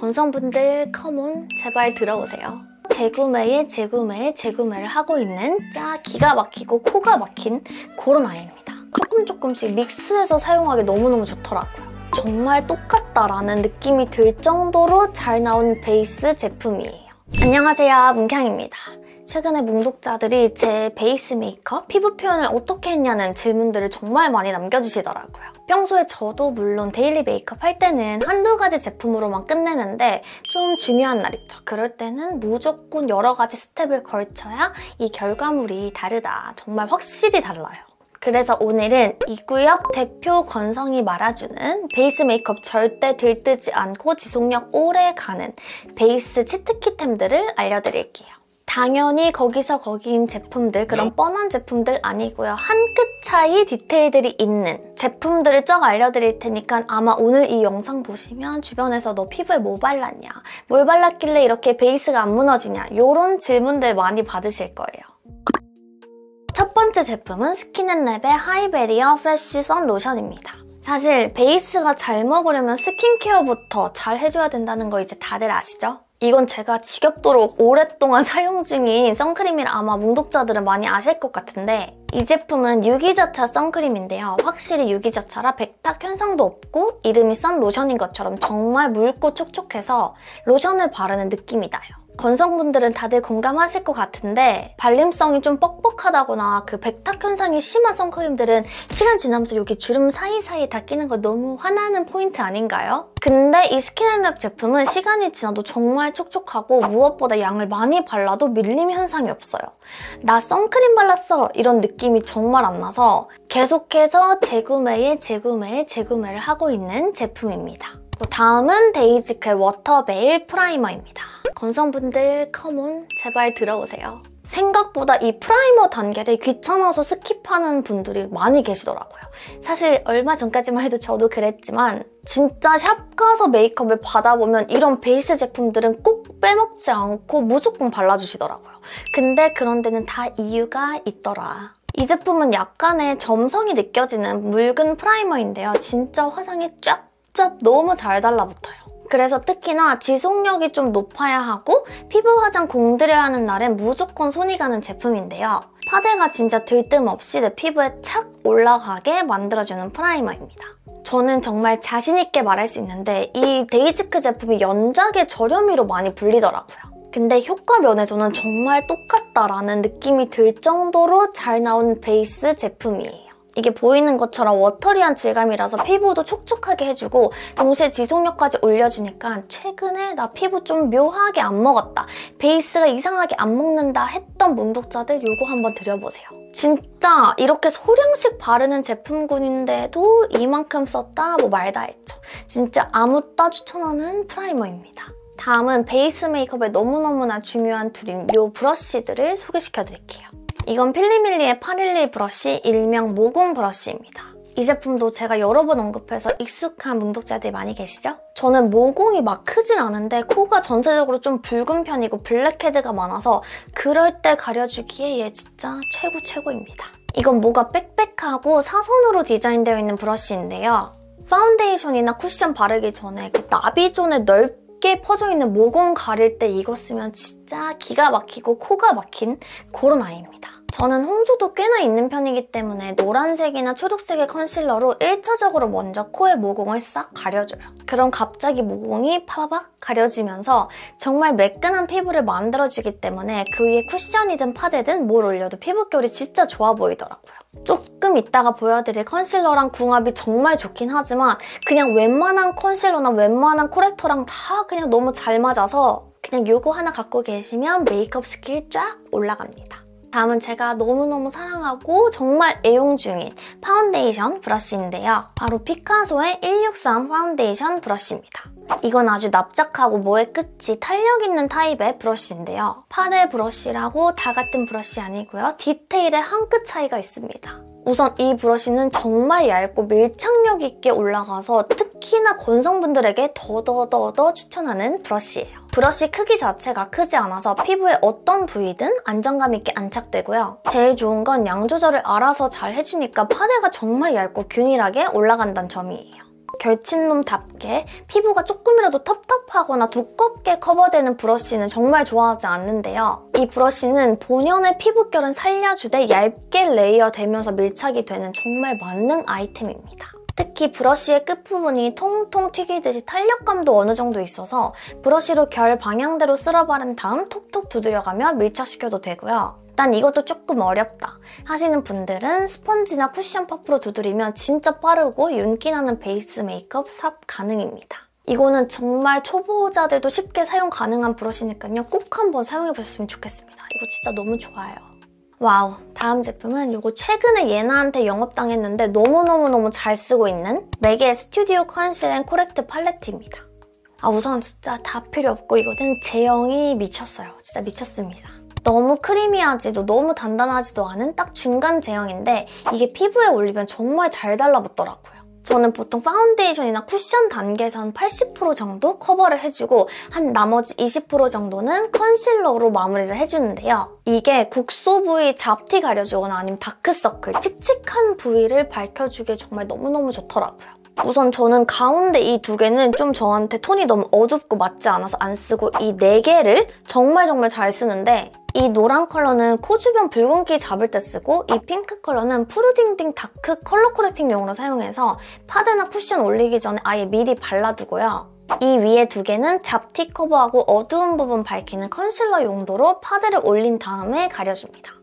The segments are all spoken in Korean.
건성분들 커몬 제발 들어오세요. 재구매에 재구매에 재구매를 하고 있는 짜 기가 막히고 코가 막힌 그런 아이입니다. 조금 조금씩 믹스해서 사용하기 너무너무 좋더라고요. 정말 똑같다라는 느낌이 들 정도로 잘 나온 베이스 제품이에요. 안녕하세요 문캉입니다. 최근에 문독자들이제 베이스 메이크업, 피부 표현을 어떻게 했냐는 질문들을 정말 많이 남겨주시더라고요. 평소에 저도 물론 데일리 메이크업 할 때는 한두 가지 제품으로만 끝내는데 좀 중요한 날 있죠. 그럴 때는 무조건 여러 가지 스텝을 걸쳐야 이 결과물이 다르다. 정말 확실히 달라요. 그래서 오늘은 이 구역 대표 건성이 말아주는 베이스 메이크업 절대 들뜨지 않고 지속력 오래 가는 베이스 치트키템들을 알려드릴게요. 당연히 거기서 거기인 제품들 그런 네. 뻔한 제품들 아니고요. 한 끗 차이 디테일들이 있는 제품들을 쭉 알려드릴 테니까 아마 오늘 이 영상 보시면 주변에서 너 피부에 뭐 발랐냐? 뭘 발랐길래 이렇게 베이스가 안 무너지냐? 이런 질문들 많이 받으실 거예요. 첫 번째 제품은 스킨앤랩의 하이베리어 프레쉬 선 로션입니다. 사실 베이스가 잘 먹으려면 스킨케어부터 잘 해줘야 된다는 거 이제 다들 아시죠? 이건 제가 지겹도록 오랫동안 사용 중인 선크림이라 아마 문독자들은 많이 아실 것 같은데 이 제품은 유기자차 선크림인데요. 확실히 유기자차라 백탁 현상도 없고 이름이 썬 로션인 것처럼 정말 묽고 촉촉해서 로션을 바르는 느낌이 나요. 건성분들은 다들 공감하실 것 같은데 발림성이 좀 뻑뻑하다거나 그 백탁 현상이 심한 선크림들은 시간 지나면서 여기 주름 사이사이에 다 끼는 거 너무 화나는 포인트 아닌가요? 근데 이 스킨앤랩 제품은 시간이 지나도 정말 촉촉하고 무엇보다 양을 많이 발라도 밀림 현상이 없어요. 나 선크림 발랐어 이런 느낌이 정말 안 나서 계속해서 재구매에 재구매에 재구매를 하고 있는 제품입니다. 다음은 데이지클 워터베일 프라이머입니다. 건성분들 컴온 제발 들어오세요. 생각보다 이 프라이머 단계를 귀찮아서 스킵하는 분들이 많이 계시더라고요. 사실 얼마 전까지만 해도 저도 그랬지만 진짜 샵 가서 메이크업을 받아보면 이런 베이스 제품들은 꼭 빼먹지 않고 무조건 발라주시더라고요. 근데 그런 데는 다 이유가 있더라. 이 제품은 약간의 점성이 느껴지는 묽은 프라이머인데요. 진짜 화장이 쫙 직접 너무 잘 달라붙어요. 그래서 특히나 지속력이 좀 높아야 하고 피부 화장 공들여야 하는 날엔 무조건 손이 가는 제품인데요. 파데가 진짜 들뜸 없이 내 피부에 착 올라가게 만들어주는 프라이머입니다. 저는 정말 자신있게 말할 수 있는데 이 데이지크 제품이 연작의 저렴이로 많이 불리더라고요. 근데 효과 면에서는 정말 똑같다라는 느낌이 들 정도로 잘 나온 베이스 제품이에요. 이게 보이는 것처럼 워터리한 질감이라서 피부도 촉촉하게 해주고 동시에 지속력까지 올려주니까 최근에 나 피부 좀 묘하게 안 먹었다 베이스가 이상하게 안 먹는다 했던 문독자들 이거 한번 드려보세요 진짜 이렇게 소량씩 바르는 제품군인데도 이만큼 썼다 뭐 말다 했죠 진짜 아무 따 추천하는 프라이머입니다 다음은 베이스 메이크업에 너무너무나 중요한 툴인 요 브러쉬들을 소개시켜 드릴게요 이건 필리밀리의 812 브러쉬 일명 모공 브러쉬입니다. 이 제품도 제가 여러 번 언급해서 익숙한 문독자들이 많이 계시죠? 저는 모공이 막 크진 않은데 코가 전체적으로 좀 붉은 편이고 블랙헤드가 많아서 그럴 때 가려주기에 얘 진짜 최고 최고입니다. 이건 뭐가 빽빽하고 사선으로 디자인되어 있는 브러쉬인데요. 파운데이션이나 쿠션 바르기 전에 이렇게 그 나비존에 넓게 퍼져있는 모공 가릴 때 이거 쓰면 진짜 기가 막히고 코가 막힌 그런 아이입니다. 저는 홍조도 꽤나 있는 편이기 때문에 노란색이나 초록색의 컨실러로 1차적으로 먼저 코에 모공을 싹 가려줘요. 그럼 갑자기 모공이 파박 가려지면서 정말 매끈한 피부를 만들어주기 때문에 그 위에 쿠션이든 파데든 뭘 올려도 피부결이 진짜 좋아 보이더라고요. 조금 이따가 보여드릴 컨실러랑 궁합이 정말 좋긴 하지만 그냥 웬만한 컨실러나 웬만한 코렉터랑 다 그냥 너무 잘 맞아서 그냥 요거 하나 갖고 계시면 메이크업 스킬 쫙 올라갑니다. 다음은 제가 너무너무 사랑하고 정말 애용 중인 파운데이션 브러쉬인데요. 바로 피카소의 163 파운데이션 브러쉬입니다. 이건 아주 납작하고 모의 끝이 탄력 있는 타입의 브러쉬인데요. 파데 브러쉬라고 다 같은 브러쉬 아니고요. 디테일의한끗 차이가 있습니다. 우선 이 브러쉬는 정말 얇고 밀착력 있게 올라가서 특히나 건성분들에게 더더더더 추천하는 브러쉬예요. 브러쉬 크기 자체가 크지 않아서 피부에 어떤 부위든 안정감 있게 안착되고요. 제일 좋은 건 양 조절을 알아서 잘 해주니까 파데가 정말 얇고 균일하게 올라간다는 점이에요. 결친놈답게 피부가 조금이라도 텁텁하거나 두껍게 커버되는 브러쉬는 정말 좋아하지 않는데요. 이 브러쉬는 본연의 피부결은 살려주되 얇게 레이어되면서 밀착이 되는 정말 만능 아이템입니다. 특히 브러쉬의 끝부분이 통통 튀기듯이 탄력감도 어느 정도 있어서 브러쉬로 결 방향대로 쓸어 바른 다음 톡톡 두드려가며 밀착시켜도 되고요. 난 이것도 조금 어렵다 하시는 분들은 스펀지나 쿠션 퍼프로 두드리면 진짜 빠르고 윤기나는 베이스 메이크업 삽 가능입니다. 이거는 정말 초보자들도 쉽게 사용 가능한 브러쉬니까요. 꼭 한번 사용해보셨으면 좋겠습니다. 이거 진짜 너무 좋아요. 와우 다음 제품은 이거 최근에 예나한테 영업당했는데 너무너무너무 잘 쓰고 있는 맥의 스튜디오 컨실 앤 코렉트 팔레트입니다 아 우선 진짜 다 필요 없고 이거는 제형이 미쳤어요 진짜 미쳤습니다 너무 크리미하지도 너무 단단하지도 않은 딱 중간 제형인데 이게 피부에 올리면 정말 잘 달라붙더라고요 저는 보통 파운데이션이나 쿠션 단계에서 80% 정도 커버를 해주고 한 나머지 20% 정도는 컨실러로 마무리를 해주는데요. 이게 국소 부위 잡티 가려주거나 아니면 다크서클, 칙칙한 부위를 밝혀주기에 정말 너무너무 좋더라고요. 우선 저는 가운데 이 두 개는 좀 저한테 톤이 너무 어둡고 맞지 않아서 안 쓰고 이 네 개를 정말 정말 잘 쓰는데 이 노란 컬러는 코 주변 붉은기 잡을 때 쓰고 이 핑크 컬러는 푸르딩딩 다크 컬러 코렉팅용으로 사용해서 파데나 쿠션 올리기 전에 아예 미리 발라두고요. 이 위에 두 개는 잡티 커버하고 어두운 부분 밝히는 컨실러 용도로 파데를 올린 다음에 가려줍니다.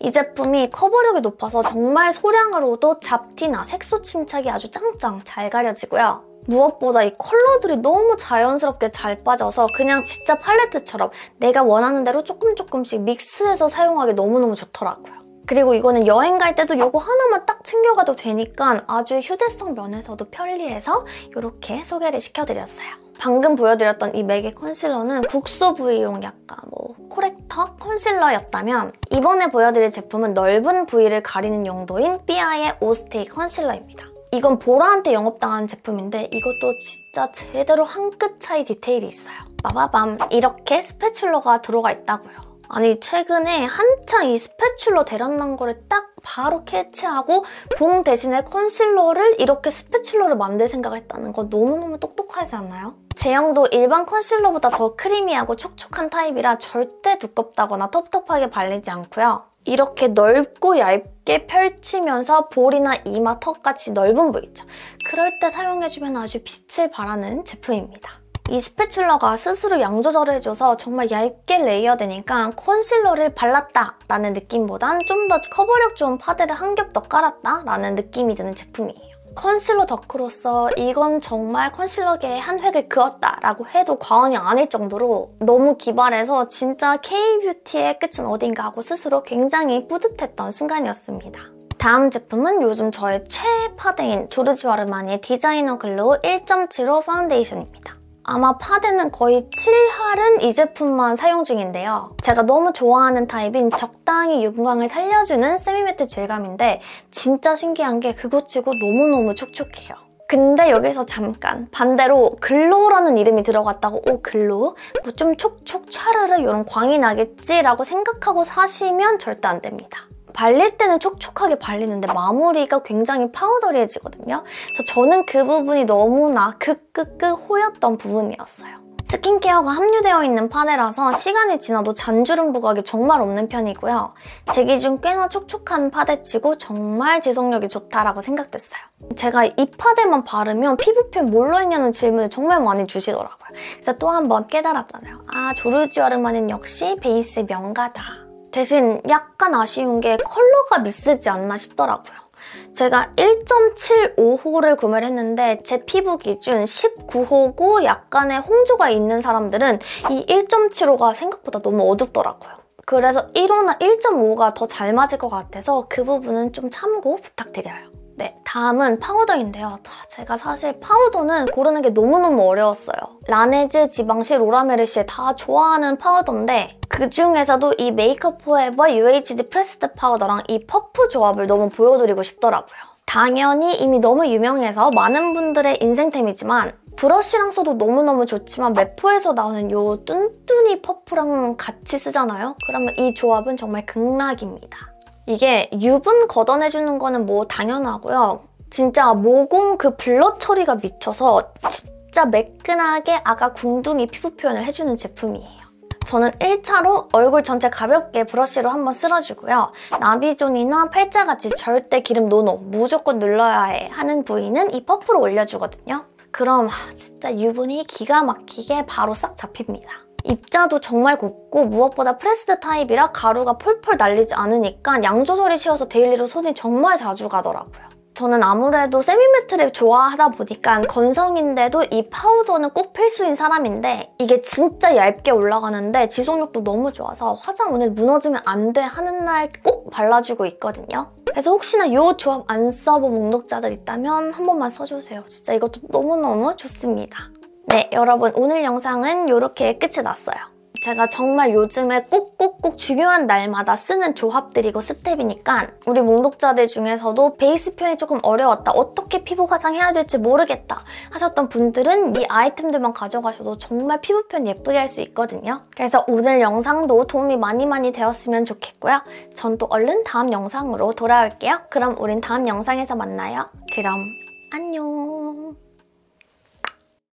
이 제품이 커버력이 높아서 정말 소량으로도 잡티나 색소 침착이 아주 짱짱 잘 가려지고요. 무엇보다 이 컬러들이 너무 자연스럽게 잘 빠져서 그냥 진짜 팔레트처럼 내가 원하는 대로 조금 조금씩 믹스해서 사용하기 너무너무 좋더라고요. 그리고 이거는 여행 갈 때도 이거 하나만 딱 챙겨가도 되니까 아주 휴대성 면에서도 편리해서 이렇게 소개를 시켜드렸어요. 방금 보여드렸던 이 맥의 컨실러는 국소 부위용 약간 뭐 코렉터 컨실러였다면 이번에 보여드릴 제품은 넓은 부위를 가리는 용도인 삐아의 오스테이 컨실러입니다. 이건 보라한테 영업당한 제품인데 이것도 진짜 제대로 한 끗 차이 디테일이 있어요. 빠바밤 이렇게 스패출러가 들어가 있다고요. 아니 최근에 한창 이 스패출러 대란난 거를 딱 바로 캐치하고 봉 대신에 컨실러를 이렇게 스패출러를 만들 생각을 했다는 거 너무너무 똑똑하지 않나요? 제형도 일반 컨실러보다 더 크리미하고 촉촉한 타입이라 절대 두껍다거나 텁텁하게 발리지 않고요. 이렇게 넓고 얇게 펼치면서 볼이나 이마, 턱같이 넓은 부위죠. 그럴 때 사용해주면 아주 빛을 발하는 제품입니다. 이 스패츌러가 스스로 양 조절을 해줘서 정말 얇게 레이어되니까 컨실러를 발랐다 라는 느낌보단 좀 더 커버력 좋은 파데를 한 겹 더 깔았다 라는 느낌이 드는 제품이에요. 컨실러 덕후로서 이건 정말 컨실러계의 한 획을 그었다 라고 해도 과언이 아닐 정도로 너무 기발해서 진짜 K뷰티의 끝은 어딘가 하고 스스로 굉장히 뿌듯했던 순간이었습니다. 다음 제품은 요즘 저의 최애 파데인 조르지 와르마니의 디자이너 글로우 1.75 파운데이션입니다. 아마 파데는 거의 7할은 이 제품만 사용 중인데요. 제가 너무 좋아하는 타입인 적당히 윤광을 살려주는 세미매트 질감인데 진짜 신기한 게 그것치고 너무너무 촉촉해요. 근데 여기서 잠깐 반대로 글로우라는 이름이 들어갔다고 오 글로우? 뭐 좀 촉촉 차르르 이런 광이 나겠지라고 생각하고 사시면 절대 안 됩니다. 발릴 때는 촉촉하게 발리는데 마무리가 굉장히 파우더리해지거든요. 그래서 저는 그 부분이 너무나 극극극 호였던 부분이었어요. 스킨케어가 함유되어 있는 파데라서 시간이 지나도 잔주름 부각이 정말 없는 편이고요. 제 기준 꽤나 촉촉한 파데치고 정말 지속력이 좋다라고 생각됐어요. 제가 이 파데만 바르면 피부 표현 뭘로 했냐는 질문을 정말 많이 주시더라고요. 그래서 또 한 번 깨달았잖아요. 아 조르지아르마는 역시 베이스 명가다. 대신 약간 아쉬운 게 컬러가 미스지 않나 싶더라고요. 제가 1.75호를 구매를 했는데 제 피부 기준 19호고 약간의 홍조가 있는 사람들은 이 1.75가 생각보다 너무 어둡더라고요. 그래서 1호나 1.5가 더 잘 맞을 것 같아서 그 부분은 좀 참고 부탁드려요. 네, 다음은 파우더인데요. 제가 사실 파우더는 고르는 게 너무너무 어려웠어요. 라네즈, 지방시, 로라메르시 에다 좋아하는 파우더인데 그중에서도 이 메이크업 포에버 UHD 프레스드 파우더랑 이 퍼프 조합을 너무 보여드리고 싶더라고요. 당연히 이미 너무 유명해서 많은 분들의 인생템이지만 브러쉬랑 써도 너무너무 좋지만 메포에서 나오는 요 뚠뚠이 퍼프랑 같이 쓰잖아요? 그러면 이 조합은 정말 극락입니다. 이게 유분 걷어내주는 거는 뭐 당연하고요. 진짜 모공 그 블러 처리가 미쳐서 진짜 매끈하게 아가 궁둥이 피부 표현을 해주는 제품이에요. 저는 1차로 얼굴 전체 가볍게 브러쉬로 한번 쓸어주고요. 나비존이나 팔자같이 절대 기름 노노 무조건 눌러야 해 하는 부위는 이 퍼프로 올려주거든요. 그럼 진짜 유분이 기가 막히게 바로 싹 잡힙니다. 입자도 정말 곱고 무엇보다 프레스드 타입이라 가루가 펄펄 날리지 않으니까 양조절이 쉬워서 데일리로 손이 정말 자주 가더라고요. 저는 아무래도 세미매트를 좋아하다 보니까 건성인데도 이 파우더는 꼭 필수인 사람인데 이게 진짜 얇게 올라가는데 지속력도 너무 좋아서 화장 오늘 무너지면 안 돼 하는 날 꼭 발라주고 있거든요. 그래서 혹시나 이 조합 안 써본 목록자들 있다면 한 번만 써주세요. 진짜 이것도 너무너무 좋습니다. 네, 여러분 오늘 영상은 이렇게 끝이 났어요. 제가 정말 요즘에 꼭꼭꼭 중요한 날마다 쓰는 조합들이고 스텝이니까 우리 몽독자들 중에서도 베이스 표현이 조금 어려웠다 어떻게 피부 화장해야 될지 모르겠다 하셨던 분들은 이 아이템들만 가져가셔도 정말 피부 표현 예쁘게 할 수 있거든요 그래서 오늘 영상도 도움이 많이 많이 되었으면 좋겠고요 전 또 얼른 다음 영상으로 돌아올게요 그럼 우린 다음 영상에서 만나요 그럼 안녕